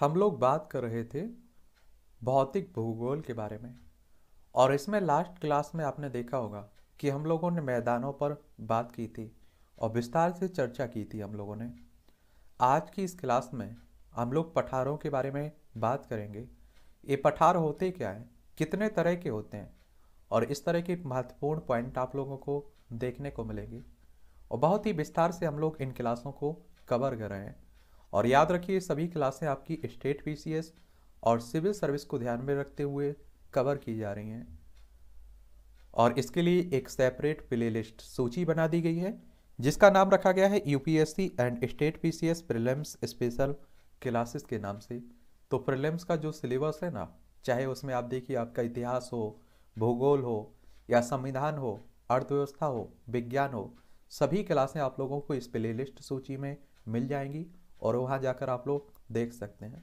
हम लोग बात कर रहे थे भौतिक भूगोल के बारे में और इसमें लास्ट क्लास में आपने देखा होगा कि हम लोगों ने मैदानों पर बात की थी और विस्तार से चर्चा की थी हम लोगों ने आज की इस क्लास में हम लोग पठारों के बारे में बात करेंगे ये पठार होते क्या हैं कितने तरह के होते हैं और इस तरह के महत्वपूर्ण पॉइंट आप लोगों को देखने को मिलेंगे और बहुत ही विस्तार से हम लोग इन क्लासों को कवर कर रहे हैं और याद रखिए सभी क्लासें आपकी स्टेट पी और सिविल सर्विस को ध्यान में रखते हुए कवर की जा रही हैं और इसके लिए एक सेपरेट प्लेलिस्ट सूची बना दी गई है जिसका नाम रखा गया है UPSC and state PCS prelims special classes के नाम से तो प्रीलिम्स का जो सिलेबस है ना चाहे उसमें आप देखिए आपका इतिहास हो भूगोल हो या संविधान हो अर्थव्यवस्था हो विज्ञान हो सभी क्लासें आप लोगों को इस प्ले सूची में मिल जाएंगी और वहाँ जाकर आप लोग देख सकते हैं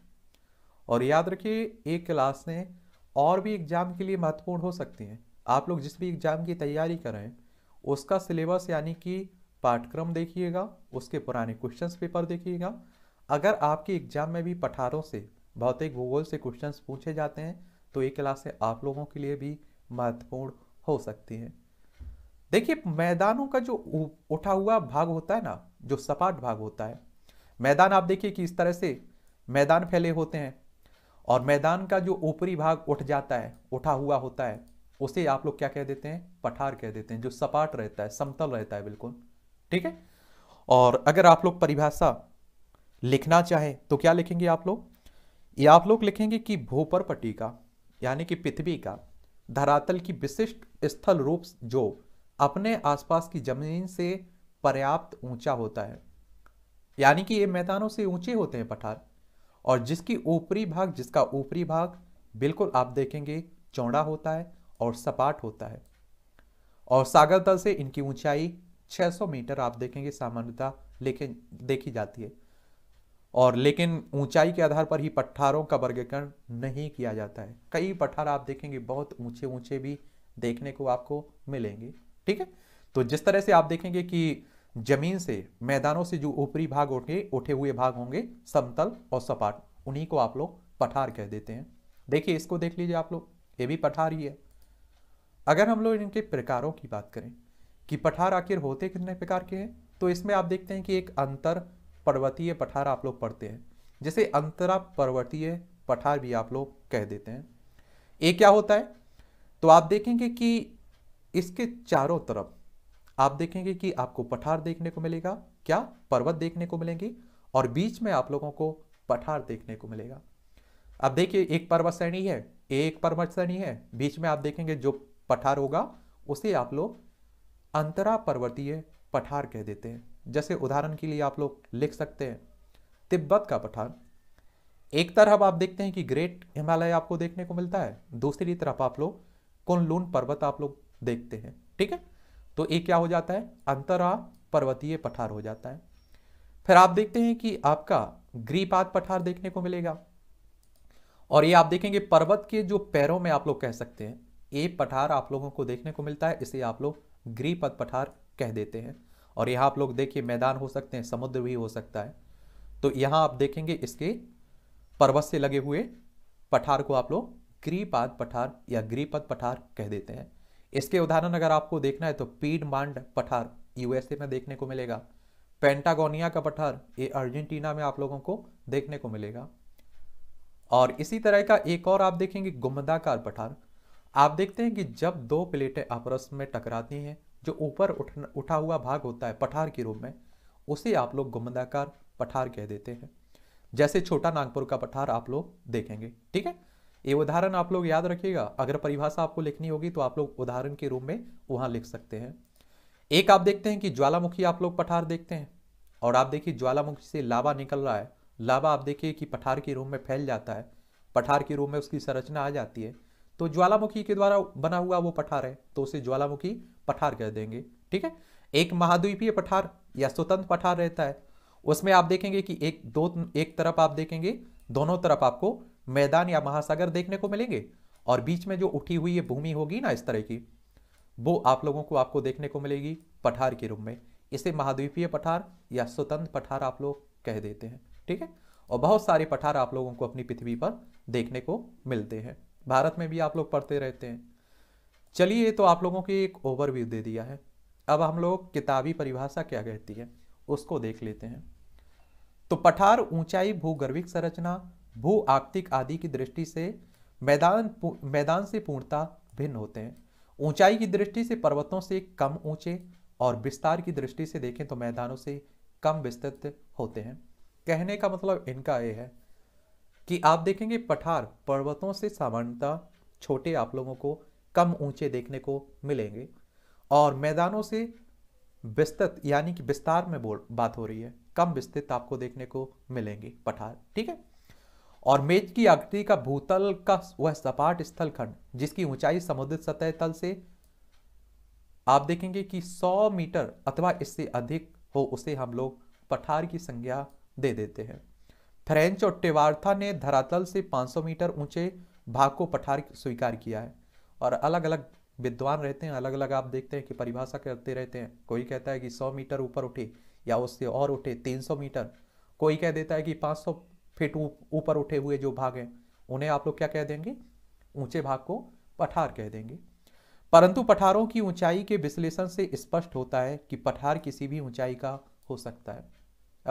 और याद रखिए एक क्लास ने और भी एग्ज़ाम के लिए महत्वपूर्ण हो सकती हैं आप लोग जिस भी एग्ज़ाम की तैयारी कर रहे हैं उसका सिलेबस यानी कि पाठ्यक्रम देखिएगा उसके पुराने क्वेश्चंस पेपर देखिएगा अगर आपके एग्ज़ाम में भी पठारों से भौतिक भूगोल से क्वेश्चंस पूछे जाते हैं तो ये क्लासें आप लोगों के लिए भी महत्वपूर्ण हो सकती हैं देखिए मैदानों का जो उठा हुआ भाग होता है ना जो सपाट भाग होता है मैदान आप देखिए कि इस तरह से मैदान फैले होते हैं और मैदान का जो ऊपरी भाग उठ जाता है उठा हुआ होता है उसे आप लोग क्या कह देते हैं पठार कह देते हैं जो सपाट रहता है समतल रहता है बिल्कुल ठीक है और अगर आप लोग परिभाषा लिखना चाहें तो क्या लिखेंगे आप लोग ये आप लोग लिखेंगे कि भूपरपटी का यानी कि पृथ्वी का धरातल की विशिष्ट स्थल रूप जो अपने आसपास की जमीन से पर्याप्त ऊंचा होता है यानी कि ये मैदानों से ऊंचे होते हैं पठार और जिसकी ऊपरी भाग जिसका ऊपरी भाग बिल्कुल आप देखेंगे चौड़ा होता है और सपाट होता है और सागर तल से इनकी ऊंचाई 600 मीटर आप देखेंगे सामान्यता लेकिन देखी जाती है और लेकिन ऊंचाई के आधार पर ही पठारों का वर्गीकरण नहीं किया जाता है कई पठार आप देखेंगे बहुत ऊंचे ऊंचे भी देखने को आपको मिलेंगे ठीक है तो जिस तरह से आप देखेंगे कि जमीन से मैदानों से जो ऊपरी भाग उठे उठे हुए भाग होंगे समतल और सपाट उन्हीं को आप लोग पठार कह देते हैं देखिए इसको देख लीजिए आप लोग ये भी पठार ही है अगर हम लोग इनके प्रकारों की बात करें कि पठार आखिर होते कितने प्रकार के हैं तो इसमें आप देखते हैं कि एक अंतर पर्वतीय पठार आप लोग पढ़ते हैं जिसे अंतरा पर्वतीय पठार भी आप लोग कह देते हैं ये क्या होता है तो आप देखेंगे कि इसके चारों तरफ आप देखेंगे कि आपको पठार देखने को मिलेगा क्या पर्वत देखने को मिलेंगे और बीच में आप लोगों को पठार देखने को मिलेगा अब देखिए एक पर्वत श्रेणी है एक पर्वत श्रेणी है बीच में आप देखेंगे जो पठार होगा उसे आप लोग अंतरा पर्वतीय पठार कह देते हैं जैसे उदाहरण के लिए आप लोग लिख सकते हैं तिब्बत का पठार एक तरफ आप देखते हैं कि ग्रेट हिमालय आपको देखने को मिलता है दूसरी तरफ आप लोग कुनलून पर्वत आप लोग देखते हैं ठीक है तो ये क्या हो जाता है अंतरा पर्वतीय पठार हो जाता है फिर आप देखते हैं कि आपका ग्रीपात पठार देखने को मिलेगा और ये आप देखेंगे पर्वत के जो पैरों में आप लोग कह सकते हैं ये पठार आप लोगों को देखने को मिलता है इसे आप लोग ग्रीपद पठार कह देते हैं और यहाँ आप लोग देखिए मैदान हो सकते हैं समुद्र भी हो सकता है तो यहाँ आप देखेंगे इसके पर्वत से लगे हुए पठार को आप लोग ग्रीपाद पठार या ग्रीपद पठार कह देते हैं इसके उदाहरण अगर आपको देखना है तो पीड मांड पठार यूएसए में देखने को मिलेगा पेंटागोनिया का पठार ये अर्जेंटीना में आप लोगों को देखने को मिलेगा और इसी तरह का एक और आप देखेंगे गुमदाकार पठार आप देखते हैं कि जब दो प्लेटें आपस में टकराती हैं जो ऊपर उठा हुआ भाग होता है पठार के रूप में उसे आप लोग गुमदाकार पठार कह देते हैं जैसे छोटा नागपुर का पठार आप लोग देखेंगे ठीक है ये उदाहरण आप लोग याद रखिएगा अगर परिभाषा आपको लिखनी होगी तो आप लोग उदाहरण के रूप में वहां लिख सकते हैं एक आप देखते हैं कि ज्वालामुखी आप लोग पठार देखते हैं और आप देखिए ज्वालामुखी से लावा निकल रहा है लावा आप देखिए कि पठार के रूप में फैल जाता है पठार के रूप में उसकी संरचना आ जाती है तो ज्वालामुखी के द्वारा बना हुआ वो पठार है तो उसे ज्वालामुखी पठार कह देंगे ठीक है एक महाद्वीपीय पठार या स्वतंत्र पठार रहता है उसमें आप देखेंगे कि एक दो एक तरफ आप देखेंगे दोनों तरफ आपको मैदान या महासागर देखने को मिलेंगे और बीच में जो उठी हुई ये भूमि होगी ना इस तरह की वो आप लोगों को आपको देखने को मिलेगी पठार के रूप में इसे महाद्वीपीय पठार या स्वतंत्र पठार आप लोग कह देते हैं ठीक है और बहुत सारे पठार आप लोगों को अपनी पृथ्वी पर देखने को मिलते हैं भारत में भी आप लोग पढ़ते रहते हैं चलिए तो आप लोगों की एक ओवरव्यू दे दिया है अब हम लोग किताबी परिभाषा क्या कहती है उसको देख लेते हैं तो पठार ऊंचाई भूगर्भिक संरचना भू आर्थिक आदि की दृष्टि से मैदान मैदान से पूर्णता भिन्न होते हैं ऊंचाई की दृष्टि से पर्वतों से कम ऊंचे और विस्तार की दृष्टि से देखें तो मैदानों से कम विस्तृत होते हैं कहने का मतलब इनका यह है कि आप देखेंगे पठार पर्वतों से सामान्यतः छोटे आप लोगों को कम ऊंचे देखने को मिलेंगे और मैदानों से विस्तृत यानी कि विस्तार में बोल बात हो रही है कम विस्तृत आपको देखने को मिलेंगे पठार ठीक है और मेज की आकृति का भूतल का वह सपाट स्थल खंड जिसकी ऊंचाई समुद्र सतह तल से आप देखेंगे कि 100 मीटर अथवा इससे अधिक हो उसे हम लोग पठार की संज्ञा दे देते हैं फ्रेंच और टेवार्था ने धरातल से 500 मीटर ऊंचे भाग को पठार स्वीकार किया है और अलग अलग विद्वान रहते हैं अलग अलग आप देखते हैं कि परिभाषा करते रहते हैं कोई कहता है कि 100 मीटर ऊपर उठे या उससे और उठे 300 मीटर कोई कह देता है कि 500 फिट ऊपर उठे हुए जो भाग हैं उन्हें आप लोग क्या कह देंगे ऊंचे भाग को पठार कह देंगे परंतु पठारों की ऊंचाई के विश्लेषण से स्पष्ट होता है कि पठार किसी भी ऊंचाई का हो सकता है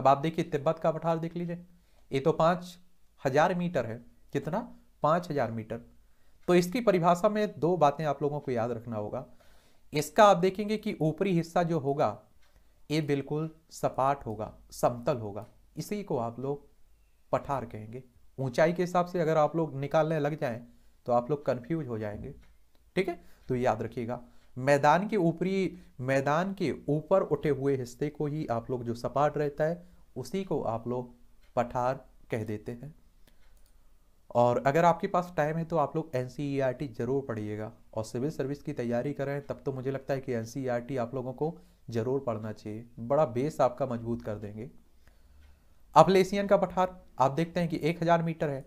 अब आप देखिए तिब्बत का पठार देख लीजिए ये तो पाँच हजार मीटर है कितना पाँच हजार मीटर तो इसकी परिभाषा में दो बातें आप लोगों को याद रखना होगा इसका आप देखेंगे कि ऊपरी हिस्सा जो होगा ये बिल्कुल सपाट होगा समतल होगा इसी को आप लोग पठार कहेंगे ऊंचाई के हिसाब से अगर आप लोग निकालने लग जाएं तो आप लोग कन्फ्यूज हो जाएंगे ठीक है तो याद रखिएगा मैदान के ऊपरी मैदान के ऊपर उठे हुए हिस्से को ही आप लोग जो सपाट रहता है उसी को आप लोग पठार कह देते हैं और अगर आपके पास टाइम है तो आप लोग एन e ज़रूर पढ़िएगा और सिविल सर्विस की तैयारी करें तब तो मुझे लगता है कि एन e आप लोगों को ज़रूर पढ़ना चाहिए बड़ा बेस आपका मजबूत कर देंगे अपलेसियन का पठार आप देखते हैं कि 1000 मीटर है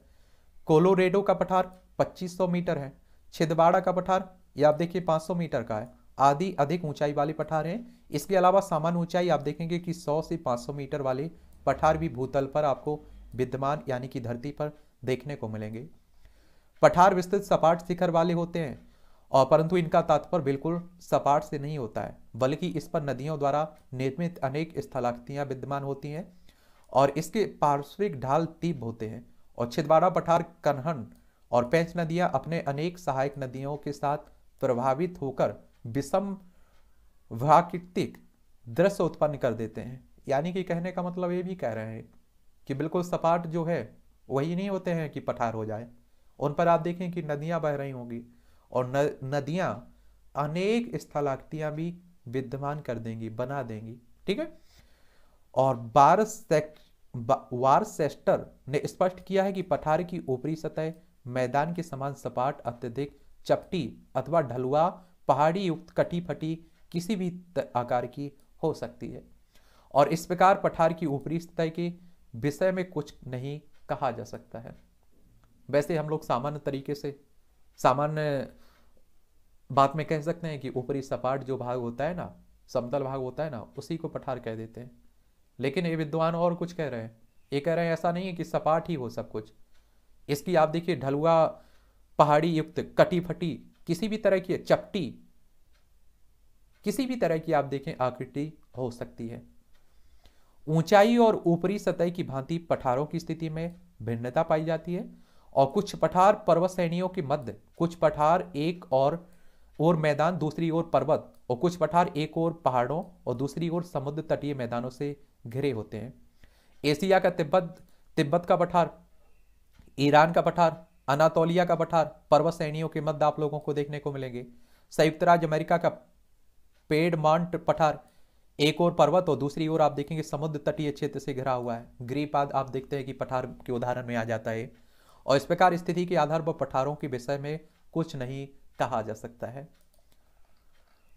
कोलोरेडो का पठार 2500 मीटर है छिदवाड़ा का पठार ये आप देखिए 500 मीटर का है आदि अधिक ऊंचाई वाले पठार हैं इसके अलावा सामान्य ऊंचाई आप देखेंगे कि 100 से 500 मीटर वाले पठार भी भूतल पर आपको विद्यमान यानी कि धरती पर देखने को मिलेंगे पठार विस्तृत सपाट शिखर वाले होते हैं और परंतु इनका तात्पर्य बिल्कुल सपाट से नहीं होता है बल्कि इस पर नदियों द्वारा निर्मित अनेक स्थलाकृतियाँ विद्यमान होती हैं और इसके पार्श्विक ढाल तीब होते हैं और छिदवाड़ा पठार कन्हन और पैंच नदियां अपने अनेक सहायक नदियों के साथ प्रभावित होकर विषम प्राकृतिक दृश्य उत्पन्न कर देते हैं यानी कि कहने का मतलब ये भी कह रहे हैं कि बिल्कुल सपाट जो है वही नहीं होते हैं कि पठार हो जाए उन पर आप देखें कि नदियां बह रही होंगी और नदियां अनेक स्थलाकृतियां भी विद्यमान कर देंगी बना देंगी ठीक है और वारसेस्टर ने स्पष्ट किया है कि पठार की ऊपरी सतह मैदान के समान सपाट अत्यधिक चपटी अथवा ढलुआ पहाड़ी युक्त कटी फटी किसी भी आकार की हो सकती है और इस प्रकार पठार की ऊपरी सतह के विषय में कुछ नहीं कहा जा सकता है वैसे हम लोग सामान्य तरीके से सामान्य बात में कह सकते हैं कि ऊपरी सपाट जो भाग होता है ना समतल भाग होता है ना उसी को पठार कह देते हैं लेकिन ये विद्वान और कुछ कह रहे हैं ये कह रहे हैं ऐसा नहीं है कि सपाट ही हो सब कुछ इसकी आप देखिए ढलुआ पहाड़ी युक्त कटी फटी किसी भी तरह की चपटी किसी भी तरह की आप देखें आकृति हो सकती है ऊंचाई और ऊपरी सतह की भांति पठारों की स्थिति में भिन्नता पाई जाती है और कुछ पठार पर्वत श्रेणियों के मध्य कुछ पठार एक और और मैदान दूसरी ओर पर्वत और कुछ पठार एक और पहाड़ों और दूसरी ओर समुद्र तटीय मैदानों से घिरे होते हैं एशिया का तिब्बत तिब्बत का पठार ईरान का पठार अनातोलिया का पठार पर्वत श्रेणियों के मध्य आप लोगों को देखने को मिलेंगे संयुक्त राज्य अमेरिका का पेड माउंट पठार एक और पर्वत और दूसरी ओर आप देखेंगे समुद्र तटीय क्षेत्र से घिरा हुआ है गृहपाद आप देखते हैं कि पठार के उदाहरण में आ जाता है और इस प्रकार स्थिति के आधार पर पठारों के विषय में कुछ नहीं कहा जा सकता है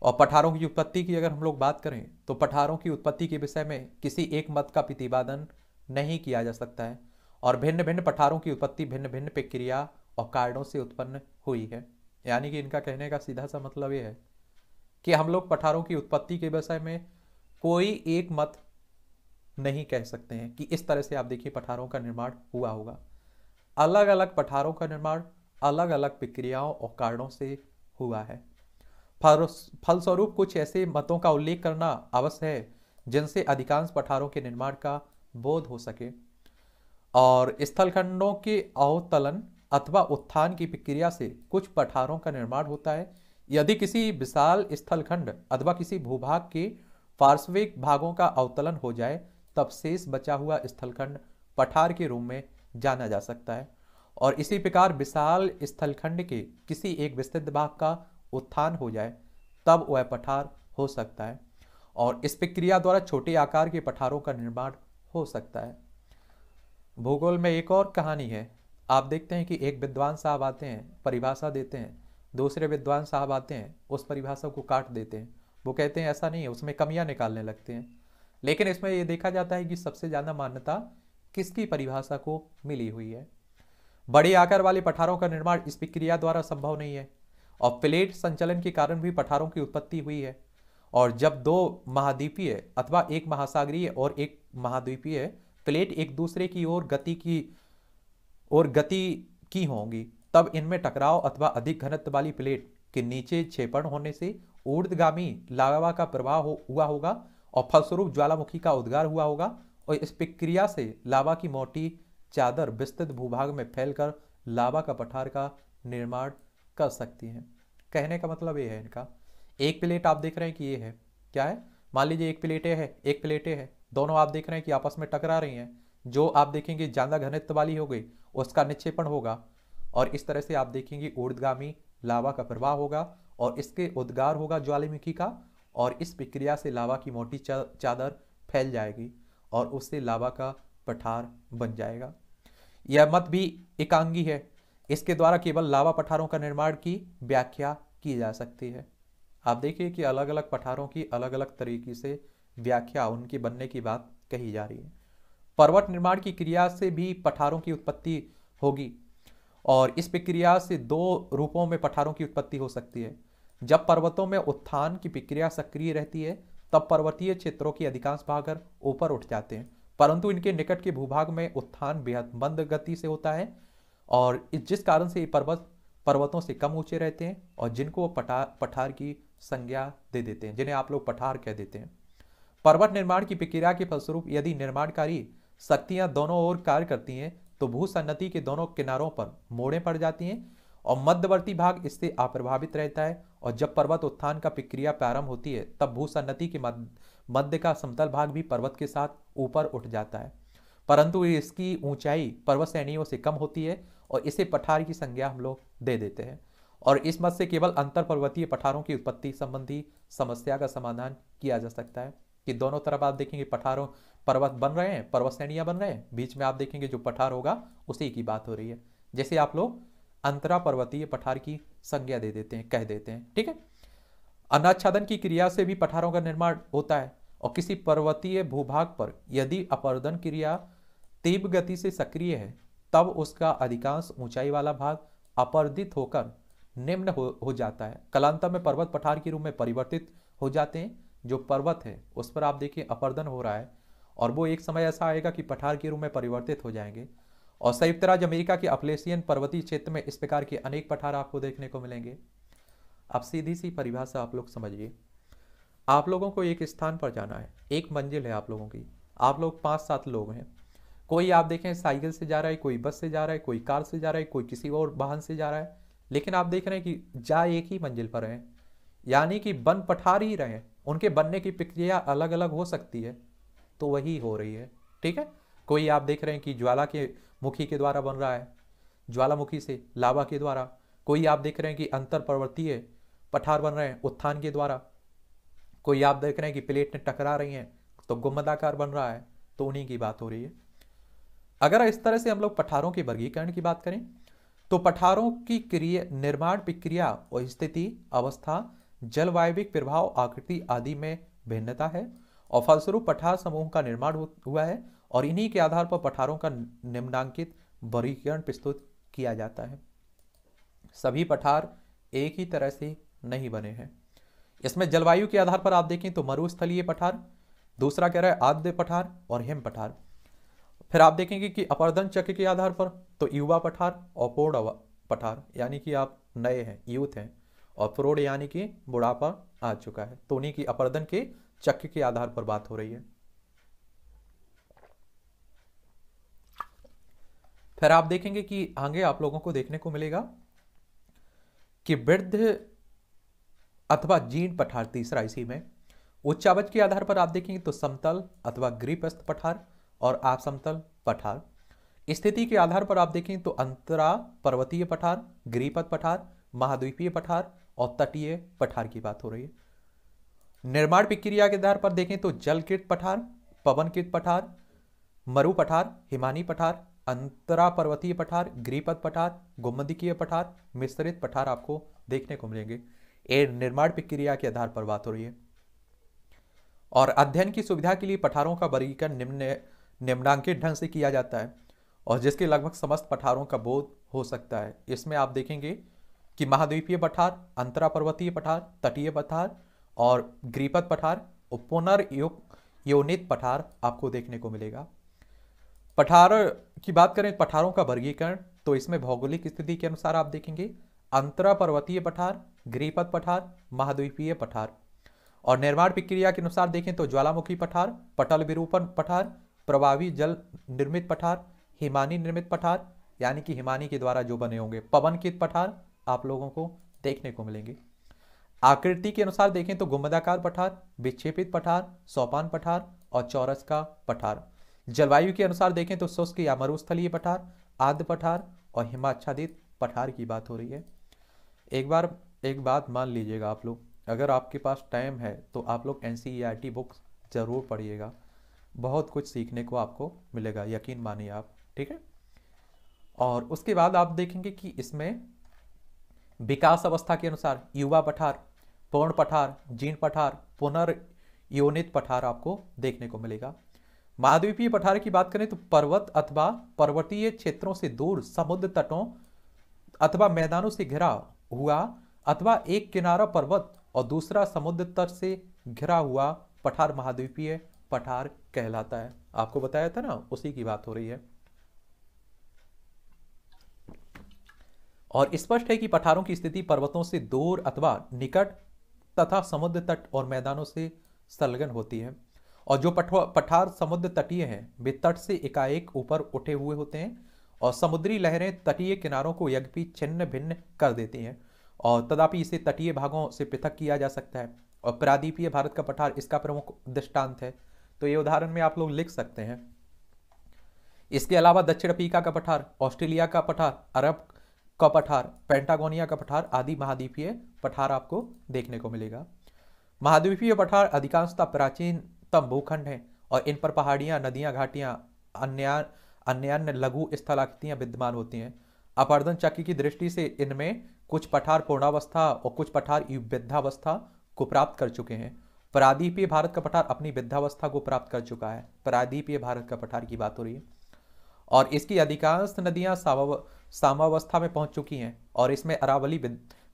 और पठारों की उत्पत्ति की अगर हम लोग बात करें तो पठारों की उत्पत्ति के विषय में किसी एक मत का प्रतिपादन नहीं किया जा सकता है और भिन्न भिन्न पठारों की उत्पत्ति भिन्न भिन्न प्रक्रिया और कारणों से उत्पन्न हुई है यानी कि इनका कहने का सीधा सा मतलब ये है कि हम लोग पठारों की उत्पत्ति के विषय में कोई एक मत नहीं कह सकते हैं कि इस तरह से आप देखिए पठारों का निर्माण हुआ होगा अलग अलग पठारों का निर्माण अलग अलग प्रक्रियाओं और कारणों से हुआ है फलस्वरूप कुछ ऐसे मतों का उल्लेख करना अवश्य है जिनसे अधिकांश पठारों के निर्माण का बोध हो सके और स्थलखंडों के अवतलन अथवा उत्थान की प्रक्रिया से कुछ पठारों का निर्माण होता है यदि किसी विशाल स्थलखंड अथवा किसी भूभाग के पार्श्विक भागों का अवतलन हो जाए तब शेष बचा हुआ स्थलखंड पठार के रूप में जाना जा सकता है और इसी प्रकार विशाल स्थलखंड के किसी एक विस्तृत भाग का उत्थान हो जाए तब वह पठार हो सकता है और इस प्रक्रिया द्वारा छोटे आकार के पठारों का निर्माण हो सकता है भूगोल में एक और कहानी है आप देखते हैं कि एक विद्वान साहब आते हैं परिभाषा देते हैं दूसरे विद्वान साहब आते हैं उस परिभाषा को काट देते हैं वो कहते हैं ऐसा नहीं है उसमें कमियां निकालने लगते हैं लेकिन इसमें ये देखा जाता है कि सबसे ज़्यादा मान्यता किसकी परिभाषा को मिली हुई है बड़े आकार वाले पठारों का निर्माण इस प्रक्रिया द्वारा संभव नहीं है और प्लेट संचलन के कारण भी पठारों की उत्पत्ति हुई है और जब दो महाद्वीपीय अथवा एक महासागरीय और एक महाद्वीपीय प्लेट एक दूसरे की ओर गति की और गति की होंगी तब इनमें टकराव अथवा अधिक घनत्व वाली प्लेट के नीचे क्षेपण होने से ऊर्धगामी लावा का प्रवाह हो, हुआ होगा और फलस्वरूप ज्वालामुखी का उद्गार हुआ होगा और इस प्रक्रिया से लावा की मोटी चादर विस्तृत भूभाग में फैलकर लावा का पठार का निर्माण कर सकती हैं कहने का मतलब ये है इनका एक प्लेट आप देख रहे हैं कि ये है क्या है मान लीजिए एक प्लेटें है एक प्लेटें है दोनों आप देख रहे हैं कि आपस में टकरा रही हैं जो आप देखेंगे ज्यादा घनित्व वाली हो गई उसका निक्षेपण होगा और इस तरह से आप देखेंगे ऊर्दगामी लावा का प्रवाह होगा और इसके उद्गार होगा ज्वालामुखी का और इस प्रक्रिया से लावा की मोटी चादर फैल जाएगी और उससे लावा का पठार बन जाएगा यह मत भी एकांगी है इसके द्वारा केवल लावा पठारों का निर्माण की व्याख्या की जा सकती है आप देखिए कि अलग अलग पठारों की अलग अलग तरीके से व्याख्या उनके बनने की बात कही जा रही है पर्वत निर्माण की क्रिया से भी पठारों की उत्पत्ति होगी और इस प्रक्रिया से दो रूपों में पठारों की उत्पत्ति हो सकती है जब पर्वतों में उत्थान की प्रक्रिया सक्रिय रहती है तब पर्वतीय क्षेत्रों की अधिकांश भाग ऊपर उठ जाते हैं परंतु इनके निकट के भूभाग में उत्थान बेहद मंद गति से होता है और जिस कारण से ये पर्वत पर्वतों से कम ऊंचे रहते हैं और जिनको वो पठा पठार की संज्ञा दे देते हैं जिन्हें आप लोग पठार कह देते हैं पर्वत निर्माण की प्रक्रिया के फलस्वरूप यदि निर्माणकारी शक्तियां दोनों ओर कार्य करती हैं तो भू सन्नति के दोनों किनारों पर मोड़े पड़ जाती हैं और मध्यवर्ती भाग इससे अप्रभावित रहता है और जब पर्वत उत्थान का प्रक्रिया प्रारंभ होती है तब भू सन्नति के मध्य का समतल भाग भी पर्वत के साथ ऊपर उठ जाता है परंतु इसकी ऊंचाई पर्वत श्रेणियों से कम होती है और इसे पठार की संज्ञा हम लोग दे देते हैं और इस मत से केवल अंतर पर्वतीय पठारों की उत्पत्ति संबंधी समस्या का समाधान किया जा सकता है कि दोनों तरफ आप देखेंगे पठारों पर्वत बन रहे हैं पर्वत श्रेणियाँ बन रहे हैं बीच में आप देखेंगे जो पठार होगा उसी की बात हो रही है जैसे आप लोग अंतरा पर्वतीय पठार की संज्ञा दे देते हैं कह देते हैं ठीक है अनाच्छादन की क्रिया से भी पठारों का निर्माण होता है और किसी पर्वतीय भूभाग पर यदि अपर्दन क्रिया तीव्र गति से सक्रिय है तब उसका अधिकांश ऊंचाई वाला भाग अपर्दित होकर निम्न हो, हो जाता है कलांतर में पर्वत पठार के रूप में परिवर्तित हो जाते हैं जो पर्वत है उस पर आप देखिए अपर्दन हो रहा है और वो एक समय ऐसा आएगा कि पठार के रूप में परिवर्तित हो जाएंगे और संयुक्त राज्य अमेरिका के अपलेसियन पर्वतीय क्षेत्र में इस प्रकार के अनेक पठार आपको देखने को मिलेंगे अब सीधी सी परिभाषा आप लोग समझिए आप लोगों को एक स्थान पर जाना है एक मंजिल है आप लोगों की आप लोग पांच सात लोग हैं कोई आप देखें साइकिल से जा रहा है कोई बस से जा रहा है कोई कार से जा रहा है कोई किसी और वाहन से जा रहा है लेकिन आप देख रहे हैं कि जा एक ही मंजिल पर हैं यानी कि बन पठार ही रहे उनके बनने की प्रक्रिया अलग अलग हो सकती है तो वही हो रही है ठीक है कोई आप देख रहे हैं कि ज्वाला के मुखी के द्वारा बन रहा है ज्वालामुखी से लावा के द्वारा कोई आप देख रहे हैं कि अंतर पर्वतीय पठार बन रहे हैं उत्थान के द्वारा कोई आप देख रहे हैं कि प्लेट टकरा रही हैं तो गुमदाकार बन रहा है तो उन्हीं की बात हो रही है अगर इस तरह से हम लोग पठारों के वर्गीकरण की बात करें तो पठारों की क्रिया निर्माण प्रक्रिया और स्थिति अवस्था जलवायविक प्रभाव आकृति आदि में भिन्नता है और फलस्वरूप पठार समूह का निर्माण हुआ है और इन्हीं के आधार पर पठारों का निम्नांकित वर्गीकरण प्रस्तुत किया जाता है सभी पठार एक ही तरह से नहीं बने हैं इसमें जलवायु के आधार पर आप देखें तो मरुस्थलीय पठार दूसरा कह रहा है आद्य पठार और हिम पठार फिर आप देखेंगे कि अपर्धन चक्र के आधार पर तो युवा पठार और प्रौढ़ पठार यानी कि आप नए हैं यूथ हैं और प्रौढ़ यानी कि बुढ़ापा आ चुका है तो उन्हीं की अपर्धन के चक्र के आधार पर बात हो रही है फिर आप देखेंगे कि आगे आप लोगों को देखने को मिलेगा कि वृद्ध अथवा जीन पठार तीसरा इसी में उच्चावच के आधार पर आप देखेंगे तो समतल अथवा ग्रीपस्थ पठार और आप समतल पठार स्थिति के आधार पर आप देखें तो अंतरा पर्वतीय पठार गिरिपथ पठार महाद्वीपीय पठार और तटीय पठार की बात हो रही है निर्माण प्रक्रिया के आधार पर देखें तो जलकृत पठार पवनकृत पठार मरु पठार हिमानी पठार अंतरा पर्वतीय पठार गिरिपथ पठार गुमदिकीय पठार मिश्रित पठार आपको देखने को मिलेंगे ये निर्माण प्रक्रिया के आधार पर बात हो रही है और अध्ययन की सुविधा के लिए पठारों का वर्गीकरण निम्न निम्नांकित ढंग से किया जाता है और जिसके लगभग समस्त पठारों का बोध हो सकता है इसमें आप देखेंगे कि महाद्वीपीय पठार अंतरा पर्वतीय पठार तटीय पठार और ग्रीपत पठार पुनर्युग योनित पठार आपको देखने को मिलेगा पठार की बात करें पठारों का वर्गीकरण तो इसमें भौगोलिक स्थिति के अनुसार आप देखेंगे अंतरा पर्वतीय पठार ग्रीपत पठार महाद्वीपीय पठार और निर्माण प्रक्रिया के अनुसार देखें तो ज्वालामुखी पठार पटल विरूपण पठार प्रभावी जल निर्मित पठार हिमानी निर्मित पठार यानी कि हिमानी के द्वारा जो बने होंगे पवन के पठार आप लोगों को देखने को मिलेंगे आकृति के अनुसार देखें तो गुम्बदाकार पठार विक्षेपित पठार सोपान पठार और चौरस का पठार जलवायु के अनुसार देखें तो शुष्क या मरुस्थलीय पठार आद्य पठार और हिमाच्छादित पठार की बात हो रही है एक बार एक बात मान लीजिएगा आप लोग अगर आपके पास टाइम है तो आप लोग एन बुक्स ज़रूर पढ़िएगा बहुत कुछ सीखने को आपको मिलेगा यकीन मानिए आप ठीक है और उसके बाद आप देखेंगे कि इसमें विकास अवस्था के अनुसार युवा पठार पौर्ण पठार जीन पठार पुनर्योनित पठार आपको देखने को मिलेगा महाद्वीपीय पठार की बात करें तो पर्वत अथवा पर्वतीय क्षेत्रों से दूर समुद्र तटों अथवा मैदानों से घिरा हुआ अथवा एक किनारा पर्वत और दूसरा समुद्र तट से घिरा हुआ पठार महाद्वीपीय पठार कहलाता है आपको बताया था ना उसी की बात हो रही है और स्पष्ट है कि पठारों की स्थिति पर्वतों से दूर अथवा निकट तथा समुद्र तट और मैदानों से संलग्न होती है और जो पठार समुद्र तटीय हैं वे तट से एकाएक ऊपर उठे हुए होते हैं और समुद्री लहरें तटीय किनारों को यज्ञ छिन्न भिन्न कर देती हैं और तदापि इसे तटीय भागों से पृथक किया जा सकता है और प्रादीपीय भारत का पठार इसका प्रमुख दृष्टांत है तो ये उदाहरण में आप लोग लिख सकते हैं इसके अलावा दक्षिण अफ्रीका का पठार ऑस्ट्रेलिया का पठार अरब का पठार पेंटागोनिया का पठार आदि महाद्वीपीय पठार आपको देखने को मिलेगा महाद्वीपीय पठार अधिकांशतः प्राचीनतम भूखंड हैं और इन पर पहाड़ियां नदियां घाटियां अन्य अन्य लघु स्थलाकृतियाँ विद्यमान होती हैं अपर्दन चक्र की दृष्टि से इनमें कुछ पठार पूर्णावस्था और कुछ पठार युद्धावस्था को प्राप्त कर चुके हैं प्रादीपीय भारत का पठार अपनी विद्यावस्था को प्राप्त कर चुका है परादीपीय भारत का पठार की बात हो रही है और इसकी अधिकांश नदियां सामावस्था में पहुंच चुकी हैं और इसमें अरावली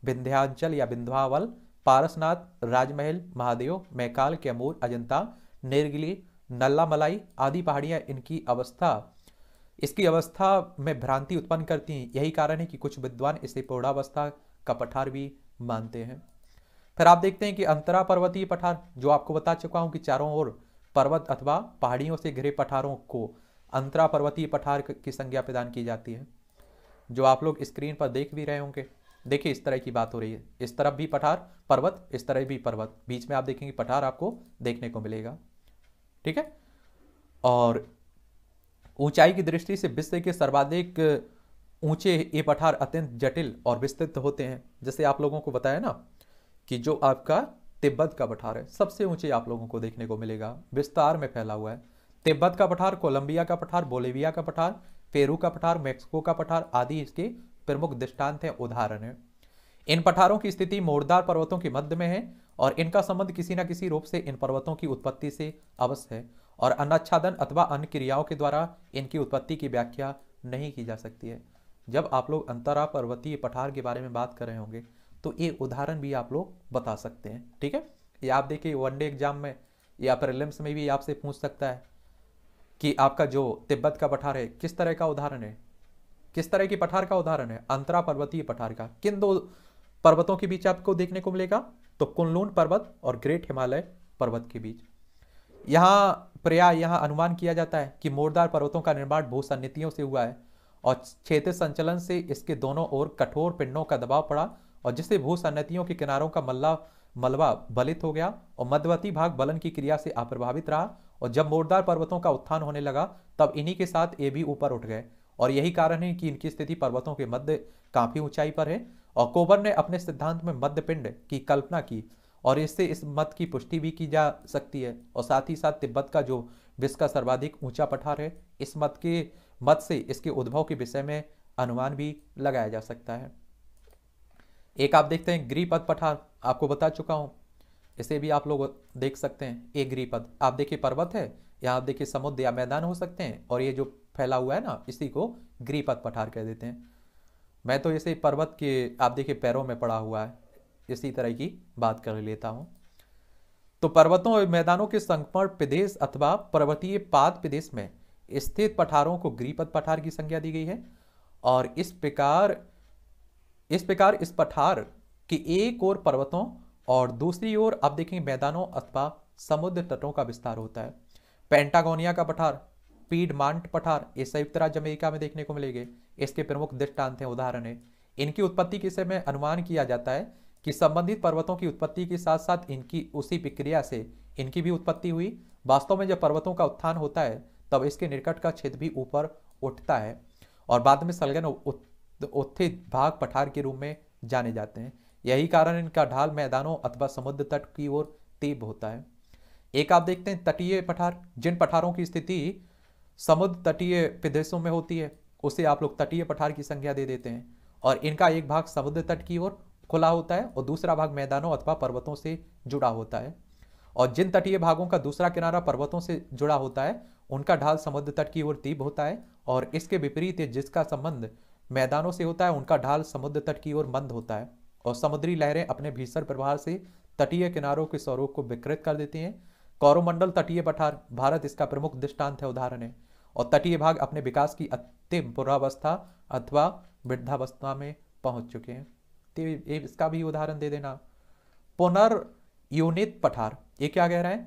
विंध्याचल या विंध्यावल पारसनाथ राजमहल महादेव मैकाल कैमूर अजंता नेरगिली नल्ला मलाई आदि पहाड़ियां इनकी अवस्था इसकी अवस्था में भ्रांति उत्पन्न करती हैं यही कारण है कि कुछ विद्वान इसे पौड़ावस्था का पठार भी मानते हैं फिर आप देखते हैं कि अंतरा पर्वतीय पठार जो आपको बता चुका हूं कि चारों ओर पर्वत अथवा पहाड़ियों से घिरे पठारों को अंतरा पर्वतीय पठार की संज्ञा प्रदान की जाती है जो आप लोग स्क्रीन पर देख भी रहे होंगे देखिए इस तरह की बात हो रही है इस तरफ भी पठार पर्वत इस तरह भी पर्वत बीच में आप देखेंगे पठार आपको देखने को मिलेगा ठीक है और ऊंचाई की दृष्टि से विश्व के सर्वाधिक ऊंचे ये पठार अत्यंत जटिल और विस्तृत होते हैं जैसे आप लोगों को बताया ना कि जो आपका तिब्बत का पठार है सबसे ऊंचे आप लोगों को देखने को मिलेगा विस्तार में फैला हुआ है तिब्बत का पठार कोलंबिया का पठार बोलेविया का पठार पेरू का पठार मेक्सिको का पठार आदि इसके प्रमुख दृष्टांत हैं उदाहरण है इन पठारों की स्थिति मोरदार पर्वतों के मध्य में है और इनका संबंध किसी न किसी रूप से इन पर्वतों की उत्पत्ति से अवश्य है और अनाच्छादन अथवा अन्य क्रियाओं के द्वारा इनकी उत्पत्ति की व्याख्या नहीं की जा सकती है जब आप लोग अंतरा पर्वतीय पठार के बारे में बात कर रहे होंगे तो ये उदाहरण भी आप लोग बता सकते हैं ठीक है ये आप देखिए वनडे एग्जाम में या प्रिलिम्स में भी आपसे पूछ सकता है कि आपका जो तिब्बत का पठार है किस तरह का उदाहरण है किस तरह की पठार का उदाहरण है अंतरा पर्वतीय पठार का किन दो पर्वतों के बीच आपको देखने को मिलेगा तो कुनलून पर्वत और ग्रेट हिमालय पर्वत के बीच यहाँ प्रया यहाँ अनुमान किया जाता है कि मोरदार पर्वतों का निर्माण भू सन्निधियों से हुआ है और क्षेत्र संचलन से इसके दोनों ओर कठोर पिंडों का दबाव पड़ा और जिससे भू सन्नतियों के किनारों का मल्ला मलबा बलित हो गया और मध्यवर्ती भाग बलन की क्रिया से अप्रभावित रहा और जब मोरदार पर्वतों का उत्थान होने लगा तब इन्हीं के साथ ये भी ऊपर उठ गए और यही कारण है कि इनकी स्थिति पर्वतों के मध्य काफी ऊंचाई पर है और कोबर ने अपने सिद्धांत में मध्य पिंड की कल्पना की और इससे इस मत की पुष्टि भी की जा सकती है और साथ ही साथ तिब्बत का जो विश्व का सर्वाधिक ऊंचा पठार है इस मत के मत से इसके उद्भव के विषय में अनुमान भी लगाया जा सकता है एक आप देखते हैं पद पठार आपको बता चुका हूं इसे भी आप लोग देख सकते हैं एक गृहपद आप देखिए पर्वत है यहाँ आप देखिए समुद्र या मैदान हो सकते हैं और ये जो फैला हुआ है ना इसी को पद पठार कह देते हैं मैं तो इसे पर्वत के आप देखिए पैरों में पड़ा हुआ है इसी तरह की बात कर लेता हूँ तो पर्वतों और मैदानों के संकमण प्रदेश अथवा पर्वतीय पाद प्रदेश में स्थित पठारों को गृहपद पठार की संज्ञा दी गई है और इस प्रकार इस प्रकार इस पठार की एक ओर पर्वतों और दूसरी ओर आप देखेंगे मैदानों अथवा समुद्र तटों का विस्तार होता है पेंटागोनिया का पठार पीडमांट पठार ये संयुक्त राज्य अमेरिका में देखने को मिलेंगे इसके प्रमुख दृष्टांत हैं उदाहरण है इनकी उत्पत्ति के समय अनुमान किया जाता है कि संबंधित पर्वतों की उत्पत्ति के साथ साथ इनकी उसी प्रक्रिया से इनकी भी उत्पत्ति हुई वास्तव में जब पर्वतों का उत्थान होता है तब इसके निकट का क्षेत्र भी ऊपर उठता है और बाद में सलगन तो उत्थे भाग पठार के रूप में जाने जाते हैं यही कारण इनका ढाल मैदानों अथवा समुद्र तट की ओर तीब होता है एक आप देखते हैं तटीय पठार जिन पठारों की स्थिति समुद्र तटीय प्रदेशों में होती है उसे आप लोग तटीय पठार की संख्या दे देते हैं और इनका एक भाग समुद्र तट की ओर खुला होता है और दूसरा भाग मैदानों अथवा पर्वतों से जुड़ा होता है और जिन तटीय भागों का दूसरा किनारा पर्वतों से जुड़ा होता है उनका ढाल समुद्र तट की ओर तीब होता है और इसके विपरीत जिसका संबंध मैदानों से होता है उनका ढाल समुद्र तट की ओर मंद होता है और समुद्री लहरें अपने भीषण प्रभाव से तटीय किनारों के स्वरूप को विकृत कर देती हैं कौरमंडल तटीय पठार भारत इसका प्रमुख दृष्टांत है उदाहरण है और तटीय भाग अपने विकास की अंतिम पूर्वावस्था अथवा वृद्धावस्था में पहुंच चुके हैं तो इसका भी उदाहरण दे देना पुनर्यूनित पठार ये क्या कह रहा है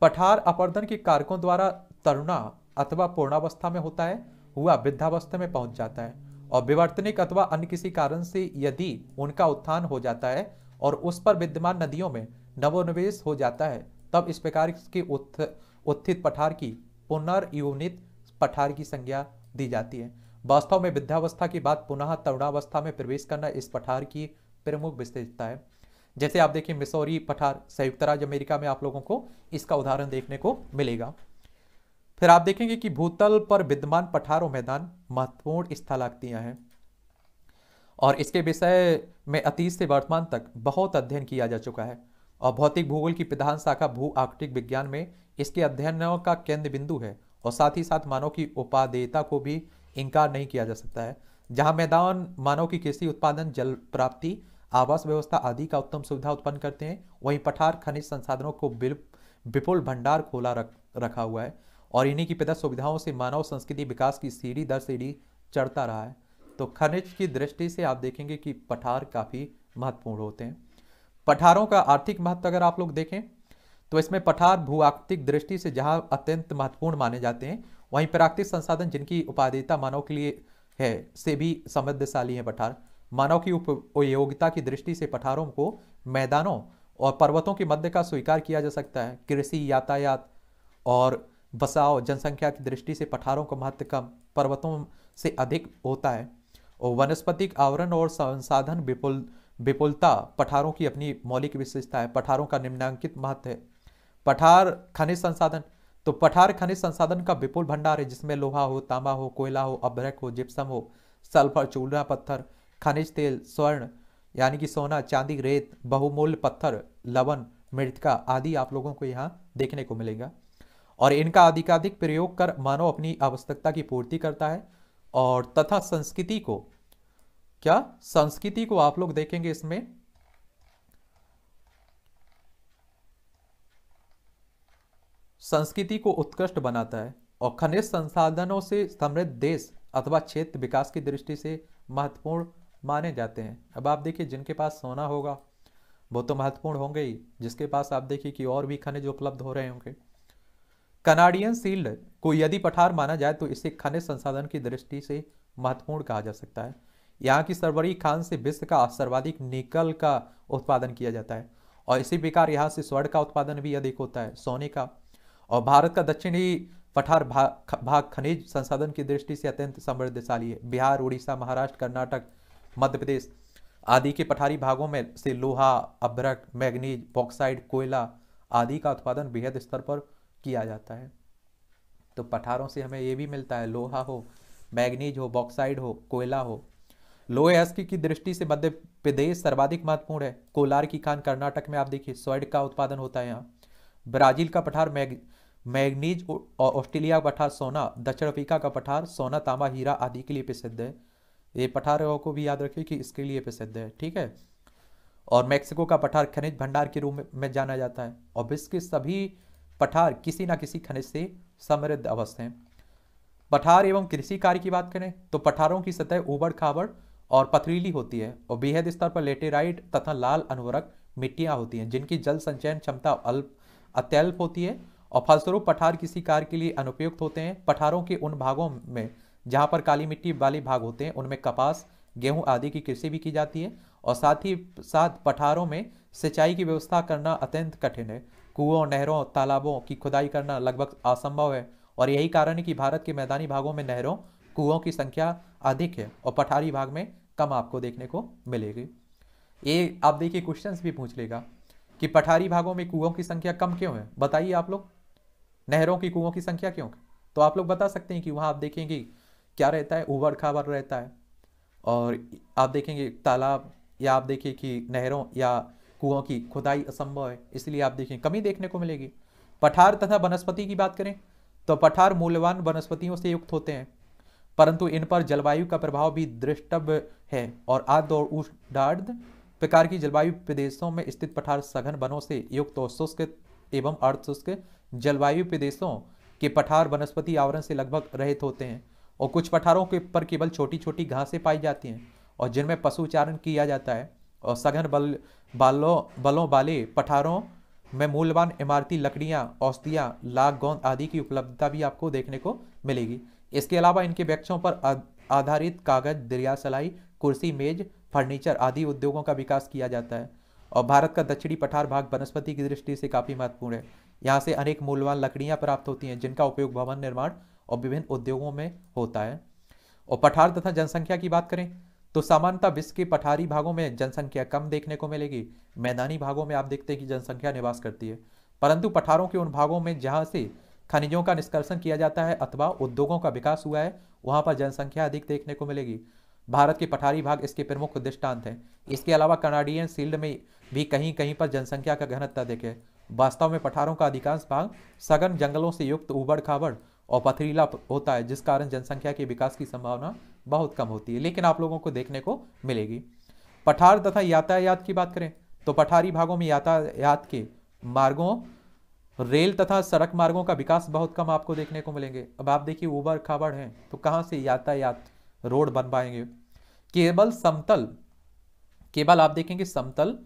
पठार अपर्दन के कारकों द्वारा तरुणा अथवा पूर्णावस्था में होता है हुआ वृद्धावस्था में पहुंच जाता है और विवर्तनिक अथवा अन्य किसी कारण से यदि उनका उत्थान हो जाता है और उस पर विद्यमान नदियों में नवोनिवेश हो जाता है तब इस प्रकार की उत्थ, उत्थित पठार की पुनर्योनित पठार की संज्ञा दी जाती है वास्तव में विद्यावस्था के बाद पुनः तरुणावस्था में प्रवेश करना इस पठार की प्रमुख विशेषता है जैसे आप देखिए मिसौरी पठार संयुक्त राज्य अमेरिका में आप लोगों को इसका उदाहरण देखने को मिलेगा फिर आप देखेंगे कि भूतल पर विद्यमान पठार मैदान महत्वपूर्ण स्थलाक्तियां हैं और इसके विषय में अतीत से वर्तमान तक बहुत अध्ययन किया जा चुका है और भौतिक भूगोल की प्रधान शाखा भू आर्कटिक विज्ञान में इसके अध्ययनों का केंद्र बिंदु है और साथ ही साथ मानव की उपादेयता को भी इनकार नहीं किया जा सकता है जहां मैदान मानव की कृषि उत्पादन जल प्राप्ति आवास व्यवस्था आदि का उत्तम सुविधा उत्पन्न करते हैं वहीं पठार खनिज संसाधनों को विपुल भंडार खोला रख रखा हुआ है और इन्हीं की पैदा सुविधाओं से मानव संस्कृति विकास की सीढ़ी दर सीढ़ी चढ़ता रहा है तो खनिज की दृष्टि से आप देखेंगे कि पठार काफ़ी महत्वपूर्ण होते हैं पठारों का आर्थिक महत्व अगर आप लोग देखें तो इसमें पठार भू दृष्टि से जहां अत्यंत महत्वपूर्ण माने जाते हैं वहीं प्राकृतिक संसाधन जिनकी उपादेयता मानव के लिए है से भी समृद्धशाली है पठार मानव की उपयोगिता की दृष्टि से पठारों को मैदानों और पर्वतों के मध्य का स्वीकार किया जा सकता है कृषि यातायात और बसाव जनसंख्या की दृष्टि से पठारों का महत्व कम पर्वतों से अधिक होता है और वनस्पतिक आवरण और संसाधन विपुल विपुलता पठारों की अपनी मौलिक विशेषता है पठारों का निम्नांकित महत्व है पठार खनिज संसाधन तो पठार खनिज संसाधन का विपुल भंडार है जिसमें लोहा हो तांबा हो कोयला हो अभ्रक हो जिप्सम हो सल्फर चूलना पत्थर खनिज तेल स्वर्ण यानी कि सोना चांदी रेत बहुमूल्य पत्थर लवन मृतका आदि आप लोगों को यहाँ देखने को मिलेगा और इनका अधिकाधिक प्रयोग कर मानव अपनी आवश्यकता की पूर्ति करता है और तथा संस्कृति को क्या संस्कृति को आप लोग देखेंगे इसमें संस्कृति को उत्कृष्ट बनाता है और खनिज संसाधनों से समृद्ध देश अथवा क्षेत्र विकास की दृष्टि से महत्वपूर्ण माने जाते हैं अब आप देखिए जिनके पास सोना होगा वो तो महत्वपूर्ण होंगे ही जिसके पास आप देखिए कि और भी खनिज उपलब्ध हो रहे होंगे कनाडियन सील्ड को यदि पठार माना जाए तो इसे खनिज संसाधन की दृष्टि से महत्वपूर्ण कहा जा सकता है यहाँ की सर्वरी खान से विश्व का सर्वाधिक निकल का उत्पादन किया जाता है और इसी प्रकार यहाँ से स्वर्ण का उत्पादन भी अधिक होता है सोने का और भारत का दक्षिणी पठार भाग भाग खनिज संसाधन की दृष्टि से अत्यंत समृद्धशाली है बिहार उड़ीसा महाराष्ट्र कर्नाटक मध्य प्रदेश आदि के पठारी भागों में से लोहा अभ्रक मैग्नीज बॉक्साइड कोयला आदि का उत्पादन बेहद स्तर पर किया जाता है तो पठारों से हमें ये भी मिलता है लोहा हो मैग्नीज हो बॉक्साइड हो कोयला हो लोहे अस्क की दृष्टि से मध्य प्रदेश सर्वाधिक महत्वपूर्ण है कोलार की खान कर्नाटक में आप देखिए स्वर्ड का उत्पादन होता है यहाँ ब्राजील का पठार मैग मैग्नीज और ऑस्ट्रेलिया का पठार सोना दक्षिण अफ्रीका का पठार सोना तांबा हीरा आदि के लिए प्रसिद्ध है ये पठारों को भी याद रखिए कि इसके लिए प्रसिद्ध है ठीक है और मैक्सिको का पठार खनिज भंडार के रूप में जाना जाता है और विश्व के सभी पठार किसी न किसी खनिज से समृद्ध अवस्थ हैं पठार एवं कृषि कार्य की बात करें तो पठारों की सतह उबड़ खाबड़ और पथरीली होती है और बेहद स्तर पर लेटेराइट तथा लाल अनुवरक मिट्टियाँ होती हैं जिनकी जल संचयन क्षमता अल्प अत्यल्प होती है और फलस्वरूप पठार किसी कार्य के लिए अनुपयुक्त होते हैं पठारों के उन भागों में जहाँ पर काली मिट्टी वाले भाग होते हैं उनमें कपास गेहूं आदि की कृषि भी की जाती है और साथ ही साथ पठारों में सिंचाई की व्यवस्था करना अत्यंत कठिन है कुओं नहरों तालाबों की खुदाई करना लगभग असंभव है और यही कारण है कि भारत के मैदानी भागों में नहरों कुओं की संख्या अधिक है और पठारी भाग में कम आपको देखने को मिलेगी ये आप देखिए क्वेश्चन भी पूछ लेगा कि पठारी भागों में कुओं की संख्या कम क्यों है बताइए आप लोग नहरों की कुओं की संख्या क्यों तो आप लोग बता सकते हैं कि वहाँ आप देखेंगे क्या रहता है उबड़ खाबड़ रहता है और आप देखेंगे तालाब या आप देखिए कि नहरों या कुओं की खुदाई असंभव है इसलिए आप देखें कमी देखने को मिलेगी पठार तथा वनस्पति की बात करें तो पठार मूल्यवान वनस्पतियों से युक्त होते हैं परंतु इन पर जलवायु का प्रभाव भी दृष्टव है और आद और उष्णार्ध प्रकार की जलवायु प्रदेशों में स्थित पठार सघन वनों से युक्त और शुष्क एवं अर्धशुष्क जलवायु प्रदेशों के पठार वनस्पति आवरण से लगभग रहित होते हैं और कुछ पठारों के पर केवल छोटी छोटी घासें पाई जाती हैं और जिनमें पशु उच्चारण किया जाता है और सघन बल बालों बलों वाले पठारों में मूल्यवान इमारती लकड़ियाँ औषधियाँ लाग गोंद आदि की उपलब्धता भी आपको देखने को मिलेगी इसके अलावा इनके वृक्षों पर आधारित कागज दरिया सलाई कुर्सी मेज फर्नीचर आदि उद्योगों का विकास किया जाता है और भारत का दक्षिणी पठार भाग वनस्पति की दृष्टि से काफ़ी महत्वपूर्ण है यहाँ से अनेक मूल्यवान लकड़ियाँ प्राप्त होती हैं जिनका उपयोग भवन निर्माण और विभिन्न उद्योगों में होता है और पठार तथा जनसंख्या की बात करें तो सामान्यतः विश्व के पठारी भागों में जनसंख्या कम देखने को मिलेगी मैदानी भागों में आप देखते हैं कि जनसंख्या निवास करती है परंतु पठारों के उन भागों में जहाँ से खनिजों का निष्कर्षण किया जाता है अथवा उद्योगों का विकास हुआ है वहाँ पर जनसंख्या अधिक देखने को मिलेगी भारत के पठारी भाग इसके प्रमुख दृष्टांत हैं इसके अलावा कनाडियन सील्ड में भी कहीं कहीं पर जनसंख्या का घनता देखे वास्तव में पठारों का अधिकांश भाग सघन जंगलों से युक्त उबड़ खाबड़ और पथरीला होता है जिस कारण जनसंख्या के विकास की संभावना बहुत कम होती है लेकिन आप लोगों को देखने को मिलेगी पठार तथा यातायात की बात करें तो पठारी भागों में यातायात के मार्गों रेल तथा सड़क मार्गों का विकास बहुत कम आपको देखने को मिलेंगे अब आप देखिए उबर खाबड़ हैं तो कहाँ से यातायात रोड बन पाएंगे केवल समतल केवल आप देखेंगे समतल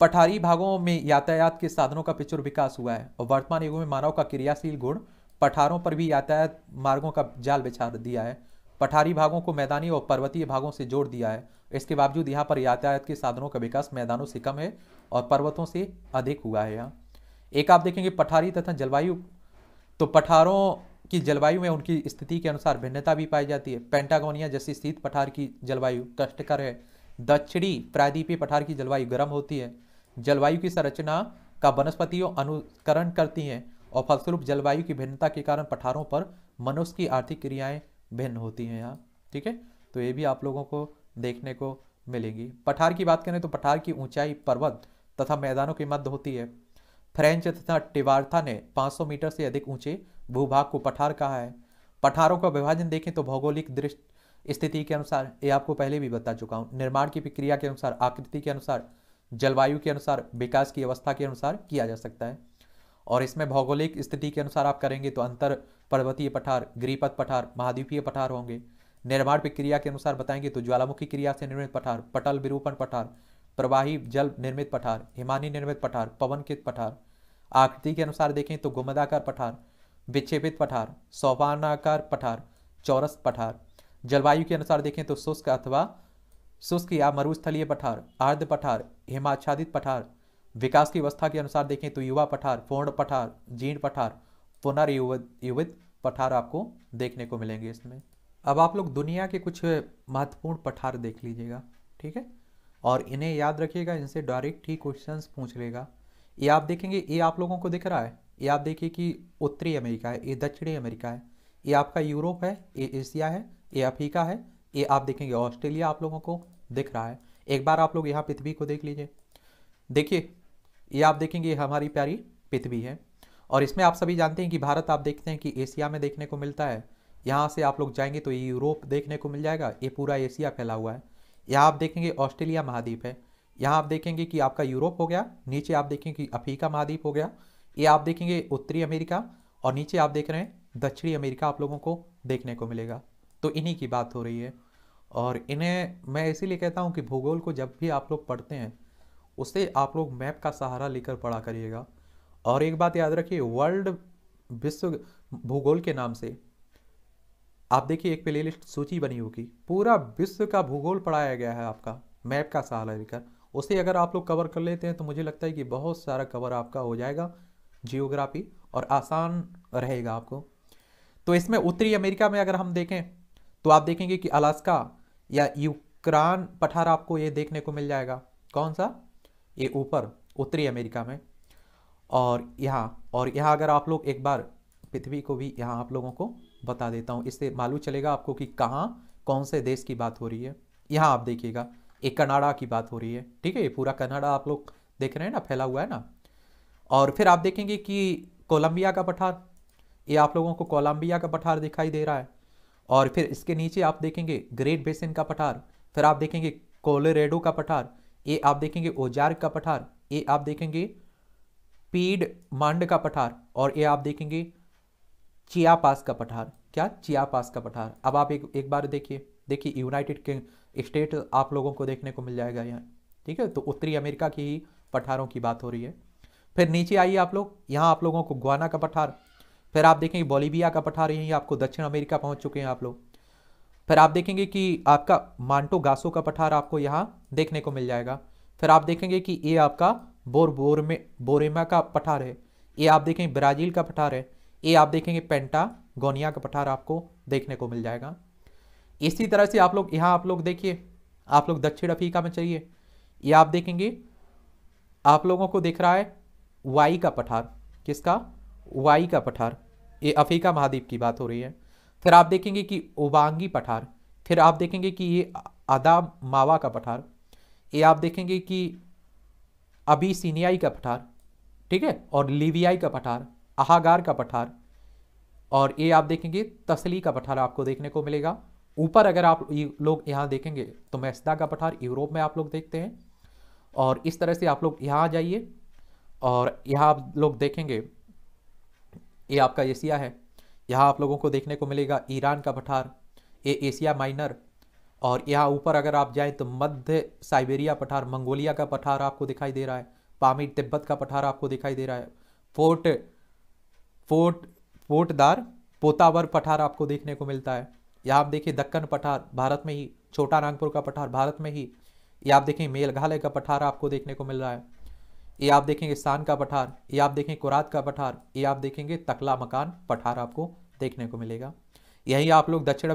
पठारी भागों में यातायात के साधनों का प्रचुर विकास हुआ है और वर्तमान युग में मानव का क्रियाशील गुण पठारों पर भी यातायात मार्गों का जाल बिछा दिया है पठारी भागों को मैदानी और पर्वतीय भागों से जोड़ दिया है इसके बावजूद यहाँ पर यातायात के साधनों का विकास मैदानों से कम है और पर्वतों से अधिक हुआ है यहाँ एक आप देखेंगे पठारी तथा जलवायु तो पठारों की जलवायु में उनकी स्थिति के अनुसार भिन्नता भी पाई जाती है पेंटागोनिया जैसी शीत पठार की जलवायु कष्टकर है दक्षिणी प्रायद्वीपीय पठार की जलवायु गर्म होती है जलवायु की संरचना का वनस्पतियों अनुकरण करती हैं और फलस्वरूप जलवायु की भिन्नता के कारण पठारों पर मनुष्य की आर्थिक क्रियाएं भिन्न होती हैं यहाँ ठीक है तो ये भी आप लोगों को देखने को मिलेगी पठार की बात करें तो पठार की ऊंचाई पर्वत तथा मैदानों के मध्य होती है फ्रेंच तथा टिवार्था ने 500 मीटर से अधिक ऊंचे भूभाग को पठार कहा है पठारों का विभाजन देखें तो भौगोलिक दृष्टि स्थिति के अनुसार ये आपको पहले भी बता चुका हूँ निर्माण की प्रक्रिया के अनुसार आकृति के अनुसार जलवायु के अनुसार विकास की अवस्था के अनुसार किया जा सकता है और इसमें भौगोलिक स्थिति के अनुसार आप करेंगे तो अंतर पर्वतीय पठार ग्रीपथ पठार महाद्वीपीय पठार होंगे निर्माण प्रक्रिया के अनुसार बताएंगे तो ज्वालामुखी क्रिया से निर्मित पठार पटल विरूपण पठार प्रवाही जल निर्मित पठार हिमानी निर्मित पठार पवन पवनकित पठार आकृति के अनुसार देखें तो गुमदाकार पठार विक्षेपित पठार सोपानाकार पठार चौरस पठार जलवायु के अनुसार देखें तो शुष्क अथवा शुष्क या मरुस्थलीय पठार आर्द्र पठार हिमाच्छादित पठार विकास की अवस्था के अनुसार देखें तो युवा पठार फोर्ण पठार जीर्ण पठार पुनर्युवित पठार आपको देखने को मिलेंगे इसमें अब आप लोग दुनिया के कुछ महत्वपूर्ण पठार देख लीजिएगा ठीक है और इन्हें याद रखिएगा इनसे डायरेक्ट ही क्वेश्चन पूछ लेगा ये आप देखेंगे ये आप लोगों को दिख रहा है ये आप देखिए कि उत्तरी अमेरिका है ये दक्षिणी अमेरिका है ये आपका यूरोप है ये एशिया है ये अफ्रीका है ये आप देखेंगे ऑस्ट्रेलिया आप लोगों को दिख रहा है एक बार आप लोग यहाँ पृथ्वी को देख लीजिए देखिए ये आप देखेंगे हमारी प्यारी पृथ्वी है और इसमें आप सभी जानते हैं कि भारत आप देखते हैं कि एशिया में देखने को मिलता है यहाँ से आप लोग जाएंगे तो ये यूरोप देखने को मिल जाएगा ये पूरा एशिया फैला हुआ है यहाँ आप देखेंगे ऑस्ट्रेलिया महाद्वीप है यहाँ आप देखेंगे कि आपका यूरोप हो गया नीचे आप देखेंगे कि अफ्रीका महाद्वीप हो गया ये आप देखेंगे उत्तरी अमेरिका और नीचे आप देख रहे हैं दक्षिणी अमेरिका आप लोगों को देखने को मिलेगा तो इन्हीं की बात हो रही है और इन्हें मैं इसीलिए कहता हूँ कि भूगोल को जब भी आप लोग पढ़ते हैं उसे आप लोग मैप का सहारा लेकर पढ़ा करिएगा और एक बात याद रखिए वर्ल्ड विश्व भूगोल के नाम से आप देखिए एक प्ले लिस्ट सूची बनी होगी पूरा विश्व का भूगोल पढ़ाया गया है आपका मैप का सहारा लेकर उसे अगर आप लोग कवर कर लेते हैं तो मुझे लगता है कि बहुत सारा कवर आपका हो जाएगा जियोग्राफी और आसान रहेगा आपको तो इसमें उत्तरी अमेरिका में अगर हम देखें तो आप देखेंगे कि अलास्का या यूक्रान पठार आपको ये देखने को मिल जाएगा कौन सा ये ऊपर उत्तरी अमेरिका में और यहाँ और यहाँ अगर आप लोग एक बार पृथ्वी को भी यहाँ आप लोगों को बता देता हूँ इससे मालूम चलेगा आपको कि कहाँ कौन से देश की बात हो रही है यहाँ आप देखिएगा ये कनाडा की बात हो रही है ठीक है ये पूरा कनाडा आप लोग देख रहे हैं ना फैला हुआ है ना और फिर आप देखेंगे कि कोलंबिया का पठार ये आप लोगों को कोलंबिया का पठार दिखाई दे रहा है और फिर इसके नीचे आप देखेंगे ग्रेट बेसिन का पठार फिर आप देखेंगे कोलोरेडो का पठार ए आप देखेंगे ओजार का पठार ए आप देखेंगे पीड मांड का पठार और ए आप देखेंगे चियापास का पठार क्या चियापास का पठार अब आप एक एक बार देखिए देखिए यूनाइटेड किंग स्टेट आप लोगों को देखने को मिल जाएगा यहाँ ठीक है तो उत्तरी अमेरिका की ही पठारों की बात हो रही है फिर नीचे आइए आप लोग यहाँ आप लोगों को ग्वाना का पठार फिर आप देखेंगे बॉलीबिया का पठार यहीं आपको दक्षिण अमेरिका पहुँच चुके हैं आप लोग फिर आप देखेंगे कि आपका मांटो गासो का पठार आपको यहाँ देखने को मिल जाएगा फिर आप देखेंगे कि ये आपका बोर बोर में बोरेमा का पठार है ये आप देखेंगे ब्राज़ील का पठार है ये आप देखेंगे पेंटा गोनिया का पठार आपको देखने को मिल जाएगा इसी तरह से आप लोग यहाँ आप लोग देखिए आप लोग दक्षिण अफ्रीका में चाहिए ये आप देखेंगे आप लोगों को दिख रहा है वाई का पठार किसका वाई का पठार ये अफ्रीका महाद्वीप की बात हो रही है फिर आप देखेंगे कि ओबांगी पठार फिर आप देखेंगे कि ये अदा मावा का पठार ये आप देखेंगे कि अबी सीनियाई का पठार ठीक है और लिवियाई का पठार अहागार का पठार और ये आप देखेंगे तसली का पठार आपको देखने को मिलेगा ऊपर अगर आप लोग यहाँ देखेंगे तो मैसदा का पठार यूरोप में आप लोग देखते हैं और इस तरह से आप लोग यहाँ आ जाइए और यहाँ आप लोग देखेंगे ये आपका एशिया है यहाँ आप लोगों को देखने को मिलेगा ईरान का पठार ये एशिया माइनर और यहाँ ऊपर अगर आप जाएँ तो मध्य साइबेरिया पठार मंगोलिया का पठार आपको दिखाई दे रहा है पामिर तिब्बत का पठार आपको दिखाई दे रहा है फोर्ट फोर्ट फोर्टदार पोतावर पठार आपको देखने को मिलता है यहाँ आप देखिए दक्कन पठार भारत में ही छोटा नागपुर का पठार भारत में ही ये आप देखें मेघालय का पठार आपको देखने को मिल रहा है ये आप देखेंगे शान का पठार ये आप देखें कुरात का पठार ये आप देखेंगे तकला मकान पठार आपको देखने को मिलेगा यही आप लोग दक्षिण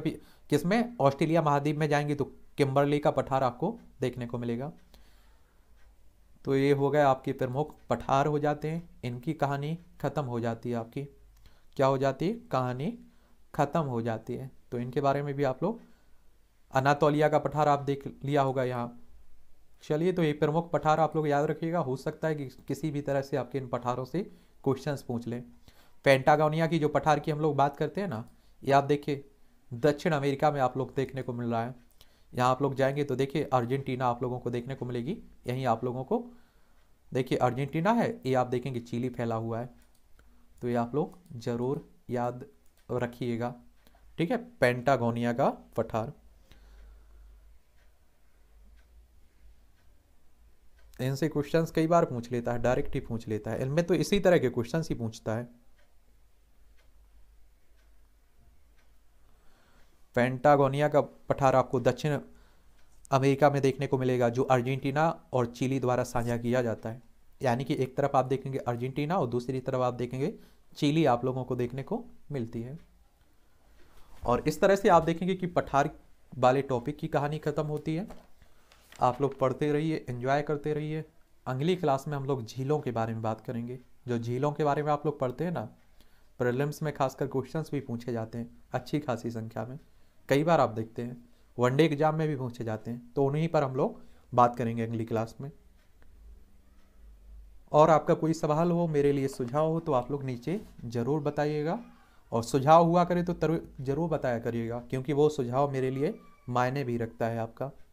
किस में ऑस्ट्रेलिया महाद्वीप में जाएंगे तो किम्बरली का पठार आपको देखने को मिलेगा तो ये हो गए आपके प्रमुख पठार हो जाते हैं इनकी कहानी ख़त्म हो जाती है आपकी क्या हो जाती है कहानी ख़त्म हो जाती है तो इनके बारे में भी आप लोग अनातोलिया का पठार आप देख लिया होगा यहाँ चलिए तो ये प्रमुख पठार आप लोग याद रखिएगा हो सकता है कि किसी भी तरह से आपके इन पठारों से क्वेश्चंस पूछ लें पेंटागोनिया की जो पठार की हम लोग बात करते हैं ना ये आप देखिए दक्षिण अमेरिका में आप लोग देखने को मिल रहा है यहाँ आप लोग जाएंगे तो देखिए अर्जेंटीना आप लोगों को देखने को मिलेगी यहीं आप लोगों को देखिए अर्जेंटीना है ये आप देखेंगे चिली फैला हुआ है तो ये आप लोग ज़रूर याद रखिएगा ठीक है पेंटागोनिया का पठार इनसे क्वेश्चंस कई बार पूछ लेता है डायरेक्ट ही पूछ लेता है इनमें तो इसी तरह के क्वेश्चंस ही पूछता है पेंटागोनिया का पठार आपको दक्षिण अमेरिका में देखने को मिलेगा जो अर्जेंटीना और चिली द्वारा साझा किया जाता है यानी कि एक तरफ आप देखेंगे अर्जेंटीना और दूसरी तरफ आप देखेंगे चिली आप लोगों को देखने को मिलती है और इस तरह से आप देखेंगे कि पठार वाले टॉपिक की कहानी ख़त्म होती है आप लोग पढ़ते रहिए इंजॉय करते रहिए अगली क्लास में हम लोग झीलों के बारे में बात करेंगे जो झीलों के बारे में आप लोग पढ़ते हैं ना प्रलिम्स में खासकर क्वेश्चंस भी पूछे जाते हैं अच्छी खासी संख्या में कई बार आप देखते हैं वनडे एग्जाम में भी पूछे जाते हैं तो उन्हीं पर हम लोग बात करेंगे अगली क्लास में और आपका कोई सवाल हो मेरे लिए सुझाव हो तो आप लोग नीचे ज़रूर बताइएगा और सुझाव हुआ करे तो ज़रूर बताया करिएगा क्योंकि वो सुझाव मेरे लिए मायने भी रखता है आपका